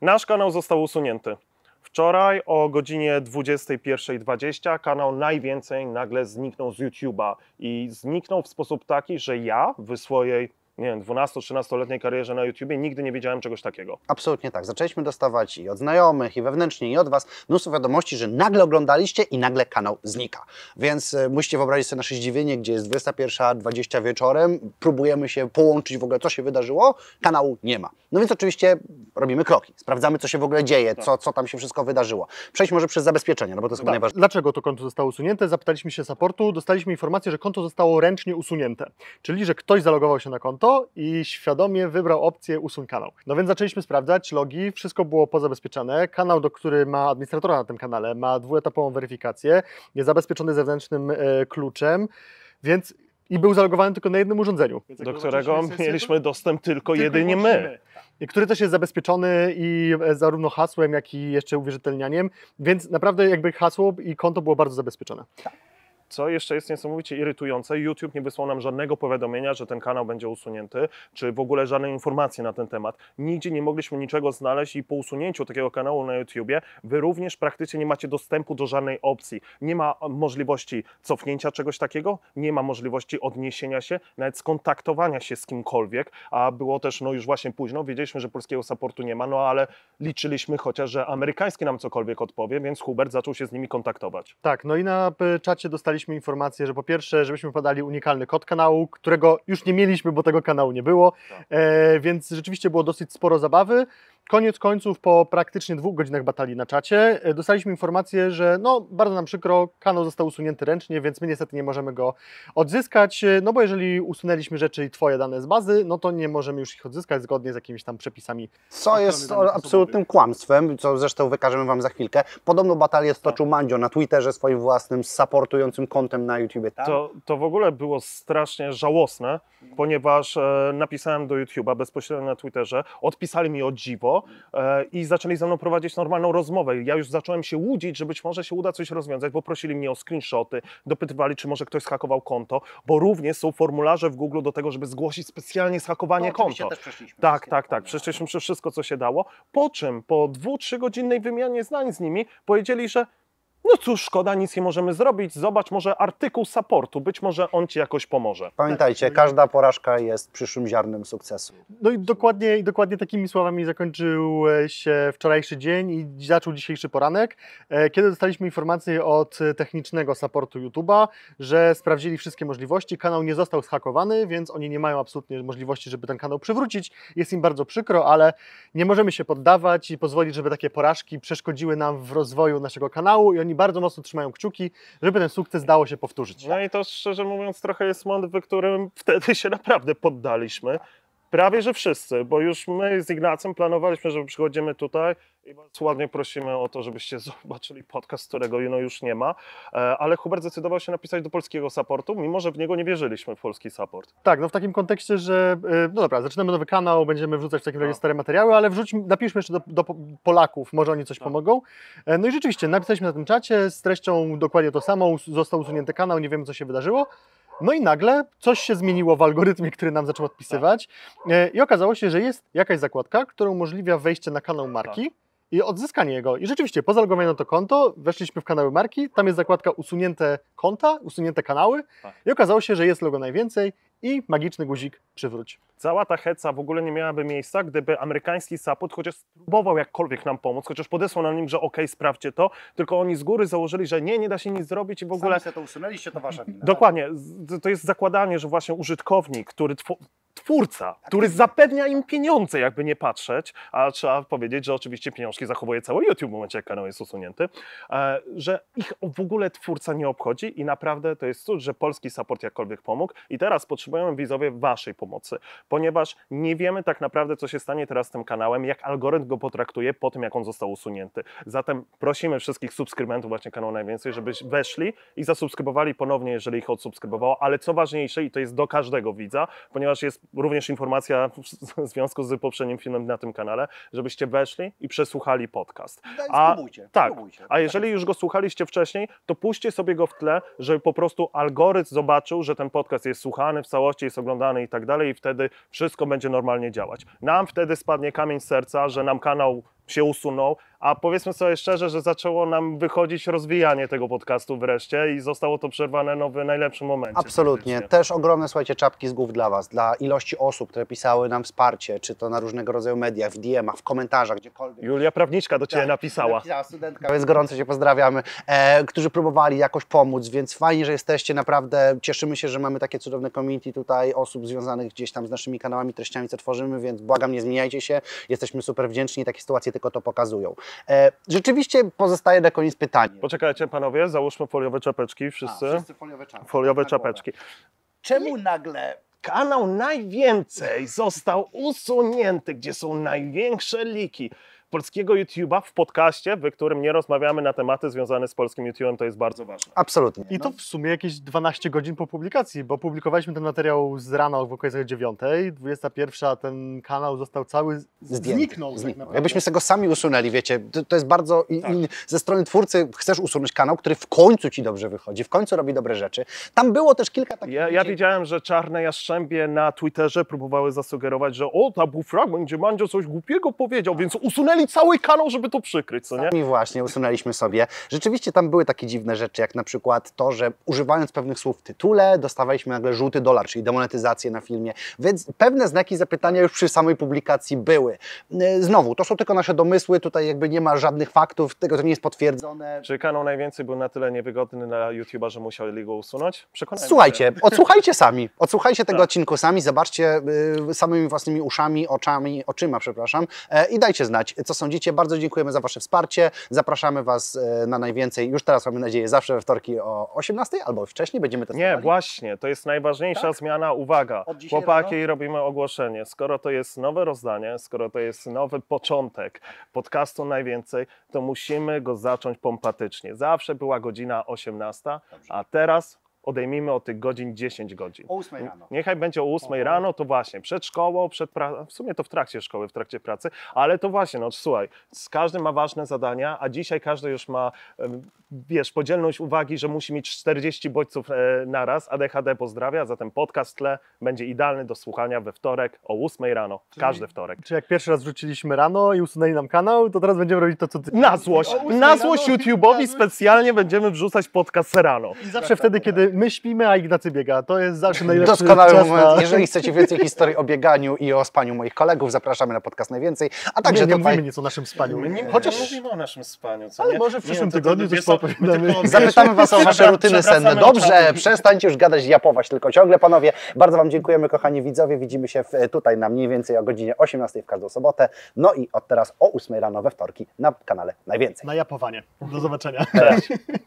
Nasz kanał został usunięty. Wczoraj o godzinie 21.20 kanał najwięcej nagle zniknął z YouTube'a i zniknął w sposób taki, że ja w swojej nie wiem, 12-13-letniej karierze na YouTubie nigdy nie wiedziałem czegoś takiego. Absolutnie tak. Zaczęliśmy dostawać i od znajomych, i wewnętrznie, i od Was mnóstwo wiadomości, że nagle oglądaliście i nagle kanał znika. Więc y, musicie wyobrazić sobie nasze zdziwienie, gdzie jest 21.20 wieczorem, próbujemy się połączyć w ogóle, co się wydarzyło, kanału nie ma. No więc oczywiście robimy kroki, sprawdzamy, co się w ogóle dzieje, tak. co, co tam się wszystko wydarzyło. Przejdź może przez zabezpieczenia, no bo to jest tak. najważniejsze. Dlaczego to konto zostało usunięte? Zapytaliśmy się supportu, dostaliśmy informację, że konto zostało ręcznie usunięte, czyli że ktoś zalogował się na konto, to i świadomie wybrał opcję usuń kanał. No więc zaczęliśmy sprawdzać logi, wszystko było pozabezpieczane. Kanał, do który ma administratora na tym kanale, ma dwuetapową weryfikację, jest zabezpieczony zewnętrznym e, kluczem, więc i był zalogowany tylko na jednym urządzeniu. Do którego mieliśmy dostęp tylko, tylko jedynie my. Tak. i Który też jest zabezpieczony i e, zarówno hasłem, jak i jeszcze uwierzytelnianiem, więc naprawdę jakby hasło i konto było bardzo zabezpieczone. Tak. Co jeszcze jest niesamowicie irytujące, YouTube nie wysłał nam żadnego powiadomienia, że ten kanał będzie usunięty, czy w ogóle żadnej informacji na ten temat. Nigdzie nie mogliśmy niczego znaleźć i po usunięciu takiego kanału na YouTubie wy również praktycznie nie macie dostępu do żadnej opcji. Nie ma możliwości cofnięcia czegoś takiego, nie ma możliwości odniesienia się, nawet skontaktowania się z kimkolwiek, a było też no już właśnie późno, wiedzieliśmy, że polskiego supportu nie ma, no ale liczyliśmy chociaż, że amerykański nam cokolwiek odpowie, więc Hubert zaczął się z nimi kontaktować. Tak, no i na e, czacie dostali dostaliśmy informację, że po pierwsze, żebyśmy podali unikalny kod kanału, którego już nie mieliśmy, bo tego kanału nie było, tak. e, więc rzeczywiście było dosyć sporo zabawy. Koniec końców, po praktycznie dwóch godzinach batalii na czacie, e, dostaliśmy informację, że no, bardzo nam przykro, kanał został usunięty ręcznie, więc my niestety nie możemy go odzyskać, e, no bo jeżeli usunęliśmy rzeczy i Twoje dane z bazy, no to nie możemy już ich odzyskać zgodnie z jakimiś tam przepisami. Co jest absolutnym kłamstwem, co zresztą wykażemy Wam za chwilkę. Podobno batalię tak. stoczył Mandzio na Twitterze swoim własnym, supportującym kontem na YouTube, tak? To, to w ogóle było strasznie żałosne, ponieważ e, napisałem do YouTube'a bezpośrednio na Twitterze, odpisali mi o dziwo, E, i zaczęli ze mną prowadzić normalną rozmowę. Ja już zacząłem się łudzić, że być może się uda coś rozwiązać, bo prosili mnie o screenshoty, dopytywali, czy może ktoś skakował konto, bo również są formularze w Google do tego, żeby zgłosić specjalnie skakowanie no, konto. Też tak, tak, tak, tak. Przeszliśmy przez wszystko, co się dało. Po czym po dwu, trzygodzinnej wymianie zdań z nimi powiedzieli, że no cóż, szkoda, nic nie możemy zrobić. Zobacz może artykuł supportu, być może on ci jakoś pomoże. Pamiętajcie, każda porażka jest przyszłym ziarnem sukcesu. No i dokładnie, dokładnie takimi słowami zakończył się e, wczorajszy dzień i zaczął dzisiejszy poranek, e, kiedy dostaliśmy informację od technicznego supportu YouTube'a, że sprawdzili wszystkie możliwości, kanał nie został zhakowany, więc oni nie mają absolutnie możliwości, żeby ten kanał przywrócić. Jest im bardzo przykro, ale nie możemy się poddawać i pozwolić, żeby takie porażki przeszkodziły nam w rozwoju naszego kanału i oni bardzo mocno trzymają kciuki, żeby ten sukces dało się powtórzyć. No i to szczerze mówiąc trochę jest moment, w którym wtedy się naprawdę poddaliśmy. Prawie, że wszyscy, bo już my z Ignacem planowaliśmy, że przychodzimy tutaj, i bardzo ładnie prosimy o to, żebyście zobaczyli podcast, którego no, już nie ma. E, ale Hubert zdecydował się napisać do polskiego supportu, mimo że w niego nie wierzyliśmy w polski support. Tak, no w takim kontekście, że e, no dobra, zaczynamy nowy kanał, będziemy wrzucać w takim razie tak. stare materiały, ale wrzuć, napiszmy jeszcze do, do Polaków, może oni coś tak. pomogą. E, no i rzeczywiście, napisaliśmy na tym czacie z treścią dokładnie to samo, został usunięty kanał, nie wiemy co się wydarzyło. No i nagle coś się zmieniło w algorytmie, który nam zaczął odpisywać tak. i okazało się, że jest jakaś zakładka, która umożliwia wejście na kanał marki. Tak i odzyskanie jego. I rzeczywiście, po zalogowaniu na to konto, weszliśmy w kanały marki, tam jest zakładka usunięte konta, usunięte kanały tak. i okazało się, że jest logo najwięcej i magiczny guzik przywróć. Cała ta heca w ogóle nie miałaby miejsca, gdyby amerykański support chociaż spróbował jakkolwiek nam pomóc, chociaż podesłał na nim, że okej, okay, sprawdźcie to, tylko oni z góry założyli, że nie, nie da się nic zrobić i w ogóle... Sami to usunęliście, to wasza wina. Dokładnie. To jest zakładanie, że właśnie użytkownik, który twórca, który zapewnia im pieniądze, jakby nie patrzeć, a trzeba powiedzieć, że oczywiście pieniążki zachowuje cały YouTube w momencie, jak kanał jest usunięty, e, że ich w ogóle twórca nie obchodzi i naprawdę to jest cud, że polski support jakkolwiek pomógł i teraz potrzebują widzowie waszej pomocy, ponieważ nie wiemy tak naprawdę, co się stanie teraz z tym kanałem, jak algorytm go potraktuje po tym, jak on został usunięty. Zatem prosimy wszystkich subskrybentów właśnie kanału Najwięcej, żeby weszli i zasubskrybowali ponownie, jeżeli ich odsubskrybowało, ale co ważniejsze i to jest do każdego widza, ponieważ jest również informacja w związku z poprzednim filmem na tym kanale, żebyście weszli i przesłuchali podcast. No a, spróbujcie, tak, spróbujcie. a jeżeli tak już go słuchaliście wcześniej, to puśćcie sobie go w tle, żeby po prostu algorytm zobaczył, że ten podcast jest słuchany w całości, jest oglądany i tak dalej i wtedy wszystko będzie normalnie działać. Nam wtedy spadnie kamień z serca, że nam kanał się usunął, a powiedzmy sobie szczerze, że zaczęło nam wychodzić rozwijanie tego podcastu wreszcie i zostało to przerwane no, w najlepszym momencie. Absolutnie. Też ogromne, słuchajcie, czapki z głów dla Was, dla ilości osób, które pisały nam wsparcie, czy to na różnego rodzaju mediach, w DM-ach, w komentarzach, gdziekolwiek. Julia Prawniczka do Ciebie tak, napisała. napisała. studentka, więc gorąco Cię pozdrawiamy, e, którzy próbowali jakoś pomóc, więc fajnie, że jesteście, naprawdę cieszymy się, że mamy takie cudowne community tutaj osób związanych gdzieś tam z naszymi kanałami, treściami, co tworzymy, więc błagam, nie zmieniajcie się, jesteśmy super wdzięczni, takie sytuacje tylko to pokazują. E, rzeczywiście pozostaje na koniec pytanie. Poczekajcie panowie, załóżmy foliowe czapeczki wszyscy. A, wszyscy foliowe tak, tak, tak, czapeczki. Foliowe czapeczki. Czemu nagle kanał najwięcej został usunięty, gdzie są największe liki? polskiego YouTube'a w podcaście, w którym nie rozmawiamy na tematy związane z polskim YouTube'em, to jest bardzo ważne. Absolutnie. I to w sumie jakieś 12 godzin po publikacji, bo publikowaliśmy ten materiał z rana w okolicach 9, 21 ten kanał został cały Zdjęty. zniknął. Tak zniknął. Tak Jakbyśmy z tego sami usunęli, wiecie, to, to jest bardzo tak. in, ze strony twórcy chcesz usunąć kanał, który w końcu ci dobrze wychodzi, w końcu robi dobre rzeczy. Tam było też kilka takich... Ja, ja wiedziałem, że czarne jaszczębie na Twitterze próbowały zasugerować, że o, ta był fragment, gdzie Mandzio coś głupiego powiedział, więc usunęli usunęli cały kanał, żeby to przykryć, co nie? Sami właśnie usunęliśmy sobie. Rzeczywiście tam były takie dziwne rzeczy, jak na przykład to, że używając pewnych słów w tytule dostawaliśmy nagle żółty dolar, czyli demonetyzację na filmie, więc pewne znaki zapytania już przy samej publikacji były. Y, znowu, to są tylko nasze domysły, tutaj jakby nie ma żadnych faktów, tego to nie jest potwierdzone. Czy kanał najwięcej był na tyle niewygodny na YouTube'a, że musieli go usunąć? Przekonajmy Słuchajcie, się. odsłuchajcie sami, odsłuchajcie tego tak. odcinku sami, zobaczcie y, samymi własnymi uszami, oczami, oczyma, przepraszam, e, i dajcie znać, co sądzicie. Bardzo dziękujemy za Wasze wsparcie. Zapraszamy Was e, na najwięcej, już teraz mamy nadzieję, zawsze we wtorki o 18 albo wcześniej będziemy testować. Nie, właśnie, to jest najważniejsza tak? zmiana. Uwaga, chłopaki, rano? robimy ogłoszenie. Skoro to jest nowe rozdanie, skoro to jest nowy początek podcastu najwięcej, to musimy go zacząć pompatycznie. Zawsze była godzina 18, Dobrze. a teraz odejmijmy od tych godzin 10 godzin. O 8 rano. Niechaj będzie o 8 rano, to właśnie przed szkołą, przed w sumie to w trakcie szkoły, w trakcie pracy, ale to właśnie, no słuchaj, każdy ma ważne zadania, a dzisiaj każdy już ma wiesz, podzielność uwagi, że musi mieć 40 bodźców e, naraz. ADHD pozdrawia, zatem podcast tle będzie idealny do słuchania we wtorek o 8 rano, czyli, każdy wtorek. Czy jak pierwszy raz wrzuciliśmy rano i usunęli nam kanał, to teraz będziemy robić to, co ty... Na złość, na złość YouTube'owi specjalnie będziemy wrzucać podcast rano. I zawsze tak, tak wtedy, tak, kiedy tak. my śpimy, a Ignacy biega. To jest zawsze najlepszy Doskonały czas moment. Na... Jeżeli chcecie więcej historii o bieganiu i o spaniu moich kolegów, zapraszamy na podcast najwięcej, a także... Nie, nie mówimy nic o naszym spaniu. My nie, Chociaż... mówimy o naszym spaniu, co Ale nie? może w przyszłym nie, tygodniu to, to, to, opowiadamy. Zapytamy Was o Wasze rutyny senne. Dobrze, przestańcie już gadać, japować tylko ciągle, panowie. Bardzo Wam dziękujemy, kochani widzowie. Widzimy się e, tutaj na mniej więcej o godzinie 18 w każdą sobotę. No i od teraz o 8 rano we wtorki na kanale Najwięcej. Na japowanie. Do zobaczenia. Cześć.